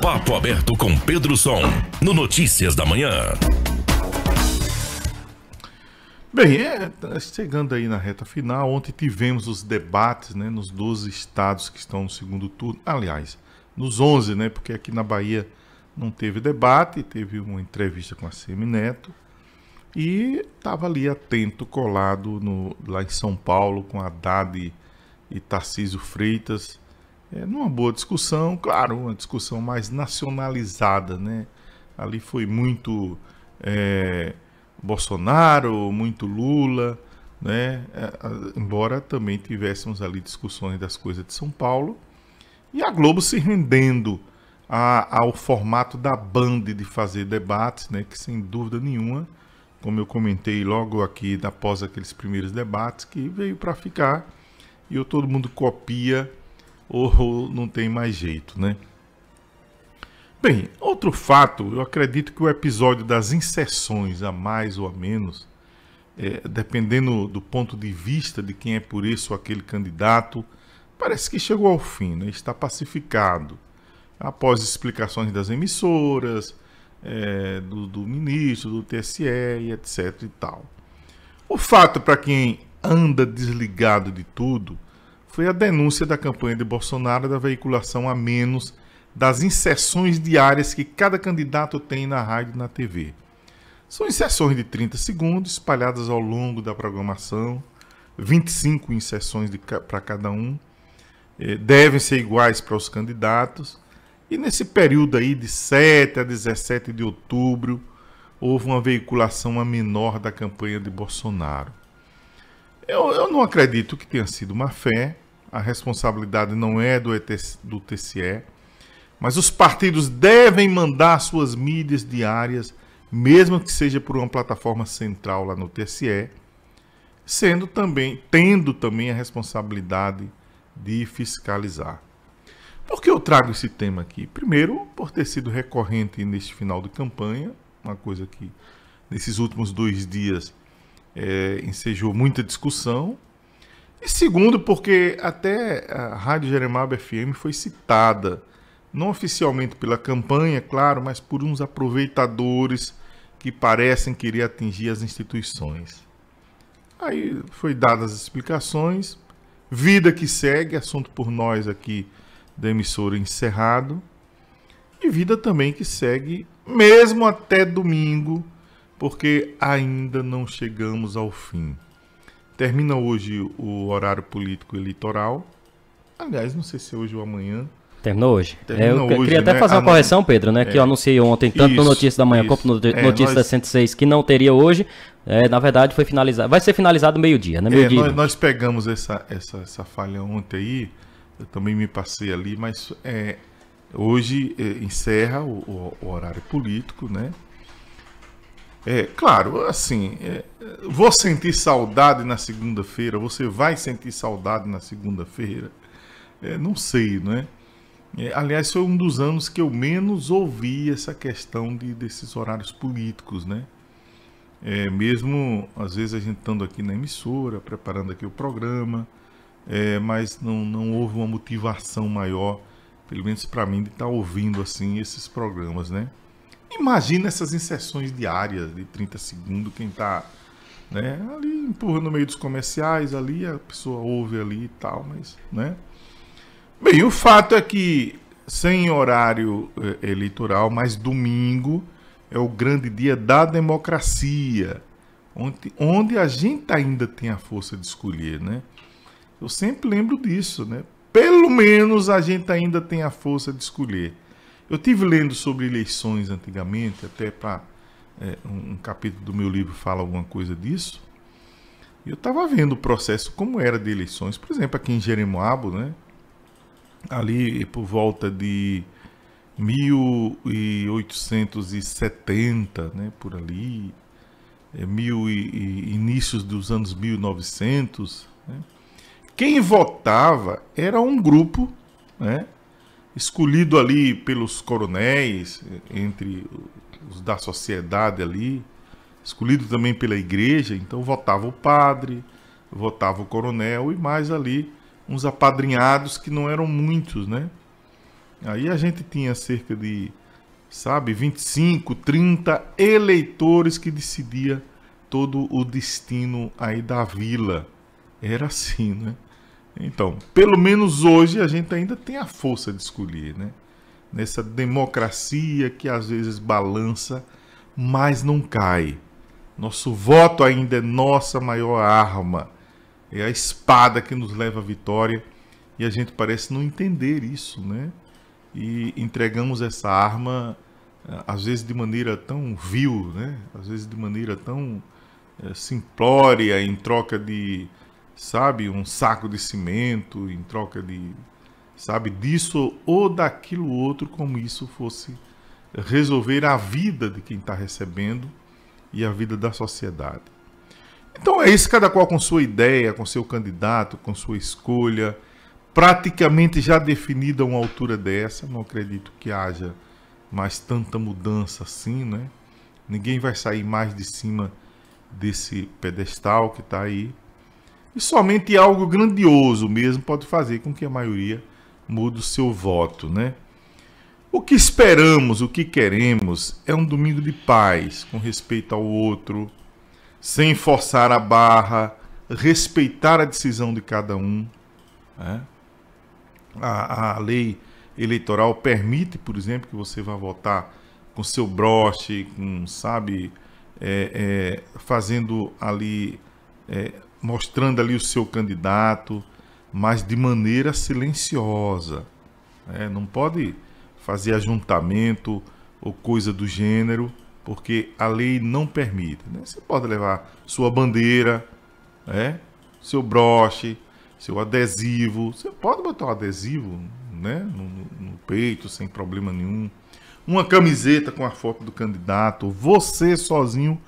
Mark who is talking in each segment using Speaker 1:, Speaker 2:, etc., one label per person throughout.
Speaker 1: Papo aberto com Pedro Som, no Notícias da Manhã. Bem, é, tá chegando aí na reta final, ontem tivemos os debates né, nos 12 estados que estão no segundo turno. Aliás, nos 11, né? Porque aqui na Bahia não teve debate, teve uma entrevista com a Semi Neto. E estava ali atento, colado no, lá em São Paulo com a Haddad e Tarcísio Freitas é, numa boa discussão, claro, uma discussão mais nacionalizada, né? Ali foi muito é, Bolsonaro, muito Lula, né? É, embora também tivéssemos ali discussões das coisas de São Paulo e a Globo se rendendo a, ao formato da Band de fazer debates, né? Que sem dúvida nenhuma, como eu comentei logo aqui após aqueles primeiros debates, que veio para ficar e eu, todo mundo copia ou, não tem mais jeito, né? Bem, outro fato, eu acredito que o episódio das inserções a mais ou a menos, é, dependendo do ponto de vista de quem é por isso ou aquele candidato, parece que chegou ao fim, né? está pacificado. Após explicações das emissoras, é, do, do, ministro, do TSE e etc e tal. O fato para quem anda desligado de tudo foi a denúncia da campanha de Bolsonaro da veiculação a menos das inserções diárias que cada candidato tem na rádio e na TV. São inserções de 30 segundos espalhadas ao longo da programação, 25 inserções para cada um, eh, devem ser iguais para os candidatos. E nesse período aí, de 7 a 17 de outubro, houve uma veiculação a menor da campanha de Bolsonaro. Eu, eu não acredito que tenha sido má fé, a responsabilidade não é do, TSE, do mas os partidos devem mandar suas mídias diárias, mesmo que seja por uma plataforma central lá no TSE, sendo também, tendo também a responsabilidade de fiscalizar. Por que eu trago esse tema aqui? Primeiro, por ter sido recorrente neste final de campanha, uma coisa que nesses últimos dois dias é, ensejou muita discussão, e segundo, porque até a Rádio Jeremaba FM foi citada, não oficialmente pela campanha, claro, mas por uns aproveitadores que parecem querer atingir as instituições. Aí foi dadas as explicações, vida que segue, assunto por nós aqui da emissora encerrado, e vida também que segue mesmo até domingo, porque ainda não chegamos ao fim. Termina hoje o horário político eleitoral. Aliás, não sei se é hoje ou amanhã. Terminou hoje. É, eu hoje, queria até né? fazer uma correção, Pedro, né? É. Que eu anunciei ontem, tanto isso, no Notícia da Manhã isso. como no é, Notícia da 106, que não teria hoje. É, na verdade, foi finalizado. Vai ser finalizado meio-dia, né? Meio é, dia, nós, nós, pegamos essa, essa, essa falha ontem aí. Eu também me passei ali, mas é, hoje encerra o, o, o horário político, né? É, claro, assim, é, vou sentir saudade na segunda-feira, você vai sentir saudade na segunda-feira. É, não sei, não é? é? Aliás, foi um dos anos que eu menos ouvi essa questão de, desses horários políticos, né? É, mesmo às vezes a gente estando aqui na emissora, preparando aqui o programa, é, mas não, não houve uma motivação maior, pelo menos para mim, de estar tá ouvindo assim esses programas, né? Imagina essas inserções diárias de 30 segundos, quem está né, ali empurrando no meio dos comerciais, ali a pessoa ouve ali e tal, mas, né? Bem, o fato é que sem horário eh, eleitoral, mas domingo é o grande dia da democracia, onde, onde a gente ainda tem a força de escolher, né? Eu sempre lembro disso, né? Pelo menos a gente ainda tem a força de escolher. Eu tive lendo sobre eleições antigamente, até para é, um, um capítulo do meu livro fala alguma coisa disso. eu estava vendo o processo como era de eleições, por exemplo, aqui em Jeremoabo, né? Ali por volta de 1870, né, por ali, é, mil e, e, inícios dos anos 1900, né? quem votava era um grupo né, escolhido ali pelos coronéis, entre os da sociedade ali, escolhido também pela igreja, então votava o padre, votava o coronel e mais ali uns apadrinhados que não eram muitos, né? Aí a gente tinha cerca de, sabe, 25, 30 eleitores que decidia todo o destino aí da vila. Era assim, né? Então, pelo menos hoje a gente ainda tem a força de escolher, né? Nessa democracia que às vezes balança, mas não cai. Nosso voto ainda é nossa maior arma. É a espada que nos leva à vitória. E a gente parece não entender isso, né? E entregamos essa arma, eh, às vezes de maneira tão vil, né? Às vezes de maneira tão é, simplória, em troca de sabe, um saco de cimento em troca de, sabe, disso ou daquilo outro, como isso fosse resolver a vida de quem está recebendo e a vida da sociedade. Então é isso, cada qual com sua ideia, com seu candidato, com sua escolha, praticamente já definida a uma altura dessa. Não acredito que haja mais tanta mudança assim, né? Ninguém vai sair mais de cima desse pedestal que está aí e somente algo grandioso mesmo pode fazer com que a maioria mude o seu voto, né? O que esperamos, o que queremos é um domingo de paz, com respeito ao outro, sem forçar a barra, respeitar a decisão de cada um. Né? A, a lei eleitoral permite, por exemplo, que você vá votar com seu broche, com, sabe, é, é, fazendo ali é, mostrando ali o seu candidato, mas de maneira silenciosa. Né? Não pode fazer ajuntamento ou coisa do gênero, porque a lei não permite. Né? Você pode levar sua bandeira, né? seu broche, seu adesivo. Você pode botar um adesivo né? no, no, no peito sem problema nenhum. Uma camiseta com a foto do candidato. Você sozinho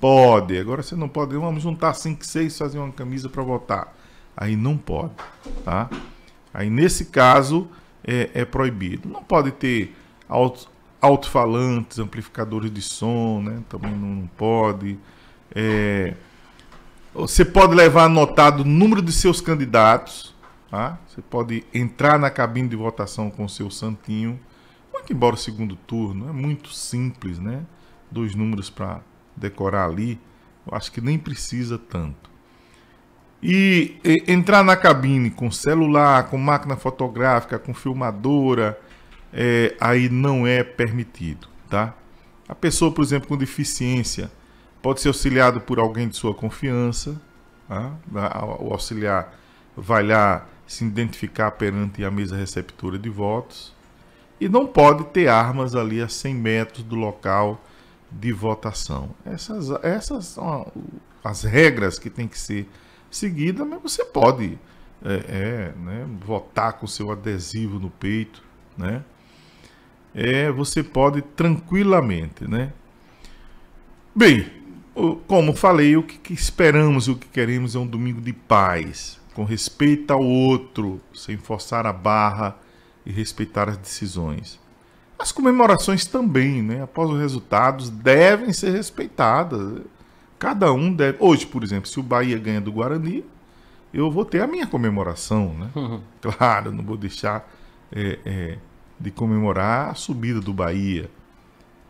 Speaker 1: Pode. Agora você não pode. Vamos juntar 5, 6 fazer uma camisa para votar. Aí não pode, tá? Aí nesse caso é, é proibido. Não pode ter alto-falantes, amplificadores de som, né? Também não, não pode. É, você pode levar anotado o número de seus candidatos. Tá? Você pode entrar na cabine de votação com o seu santinho. Muito embora o segundo turno, é muito simples, né? Dois números para decorar ali, eu acho que nem precisa tanto. E, e entrar na cabine com celular, com máquina fotográfica, com filmadora, é, aí não é permitido, tá? A pessoa, por exemplo, com deficiência pode ser auxiliado por alguém de sua confiança, tá? o auxiliar vai lá se identificar perante a mesa receptora de votos e não pode ter armas ali a 100 metros do local de votação. Essas, essas são as regras que tem que ser seguidas, mas você pode é, é, né, votar com seu adesivo no peito, né? É, você pode tranquilamente, né? Bem, como falei, o que, que esperamos e o que queremos é um domingo de paz, com respeito ao outro, sem forçar a barra e respeitar as decisões. As comemorações também, né? Após os resultados, devem ser respeitadas. Cada um deve. Hoje, por exemplo, se o Bahia ganha do Guarani, eu vou ter a minha comemoração, né? Uhum. Claro, não vou deixar é, é, de comemorar a subida do Bahia.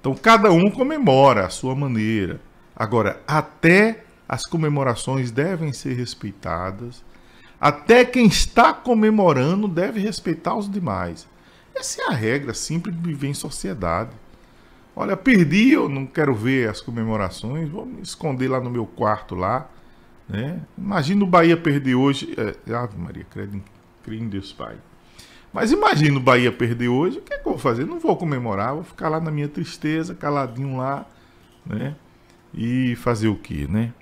Speaker 1: Então, cada um comemora à sua maneira. Agora, até as comemorações devem ser respeitadas. Até quem está comemorando deve respeitar os demais. Essa é a regra simples de viver em sociedade. Olha, perdi, eu não quero ver as comemorações, vou me esconder lá no meu quarto lá. Né? Imagina o Bahia perder hoje. É, Ave Maria, credo em, credo em Deus Pai. Mas imagina o Bahia perder hoje, o que, é que eu vou fazer? Não vou comemorar, vou ficar lá na minha tristeza, caladinho lá, né? E fazer o que, né?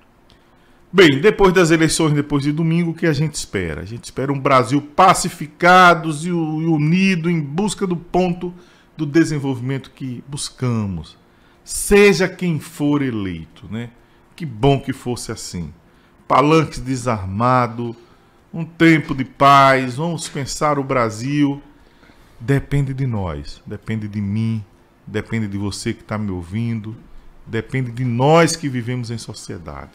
Speaker 1: Bem, depois das eleições, depois de domingo, o que a gente espera? A gente espera um Brasil pacificado e unido em busca do ponto do desenvolvimento que buscamos. Seja quem for eleito, né? Que bom que fosse assim. Palanques desarmado, um tempo de paz, vamos pensar o Brasil. Depende de nós, depende de mim, depende de você que está me ouvindo, depende de nós que vivemos em sociedade.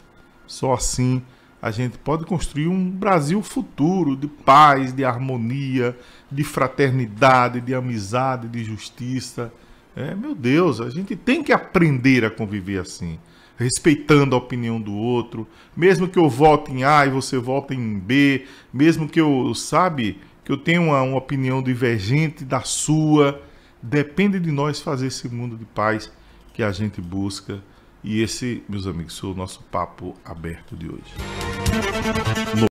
Speaker 1: Só assim a gente pode construir um Brasil futuro de paz, de harmonia, de fraternidade, de amizade, de justiça. É, meu Deus, a gente tem que aprender a conviver assim, respeitando a opinião do outro, mesmo que eu vote em A e você vote em B, mesmo que eu, sabe, que eu tenha uma, uma opinião divergente da sua, depende de nós fazer esse mundo de paz que a gente busca e esse, meus amigos, foi o nosso papo aberto de hoje. No